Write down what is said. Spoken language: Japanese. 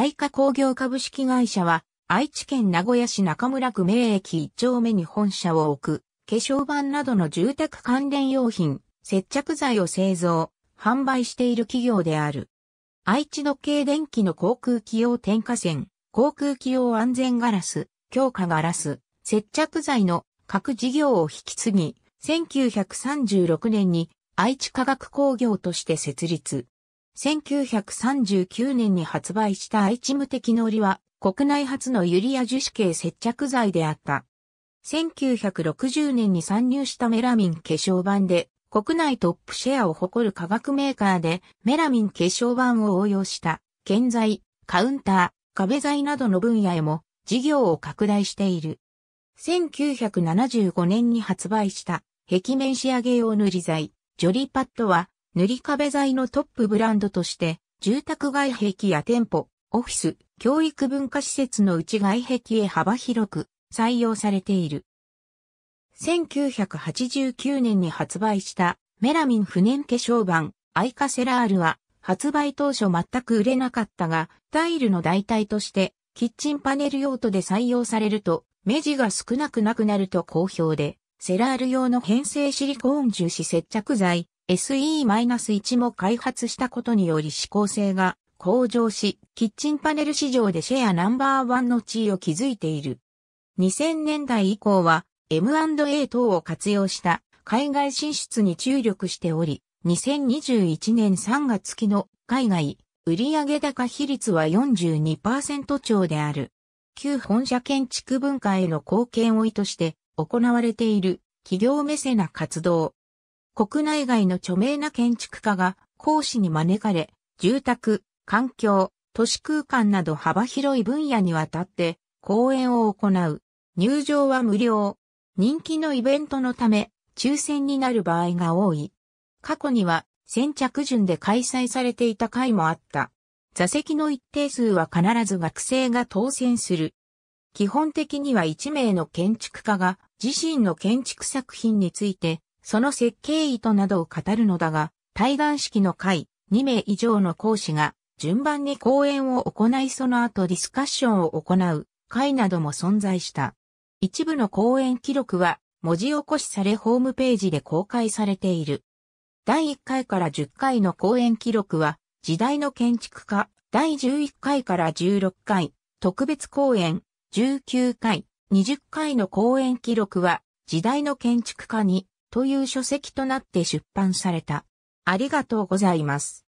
愛華工業株式会社は、愛知県名古屋市中村区名駅1丁目に本社を置く、化粧板などの住宅関連用品、接着剤を製造、販売している企業である。愛知の軽電機の航空機用点火線、航空機用安全ガラス、強化ガラス、接着剤の各事業を引き継ぎ、1936年に愛知化学工業として設立。1939年に発売したアイチム的のりは、国内初のユリア樹脂系接着剤であった。1960年に参入したメラミン化粧板で、国内トップシェアを誇る化学メーカーで、メラミン化粧板を応用した、建材、カウンター、壁材などの分野へも、事業を拡大している。1975年に発売した、壁面仕上げ用塗り剤、ジョリーパッドは、塗り壁材のトップブランドとして、住宅外壁や店舗、オフィス、教育文化施設の内外壁へ幅広く採用されている。1989年に発売したメラミン不燃化粧板アイカセラールは発売当初全く売れなかったがタイルの代替としてキッチンパネル用途で採用されると目地が少なくなくなると好評でセラール用の編成シリコーン樹脂接着剤 SE-1 も開発したことにより指向性が向上し、キッチンパネル市場でシェアナンバーワンの地位を築いている。2000年代以降は M&A 等を活用した海外進出に注力しており、2021年3月期の海外売上高比率は42%超である。旧本社建築文化への貢献を意図して行われている企業メセな活動、国内外の著名な建築家が講師に招かれ、住宅、環境、都市空間など幅広い分野にわたって講演を行う。入場は無料。人気のイベントのため、抽選になる場合が多い。過去には先着順で開催されていた回もあった。座席の一定数は必ず学生が当選する。基本的には1名の建築家が自身の建築作品についてその設計意図などを語るのだが、対談式の会、2名以上の講師が、順番に講演を行いその後ディスカッションを行う会なども存在した。一部の講演記録は文字起こしされホームページで公開されている。第1回から10回の講演記録は時代の建築家第11回から16回特別講演19回20回の講演記録は時代の建築家にという書籍となって出版された。ありがとうございます。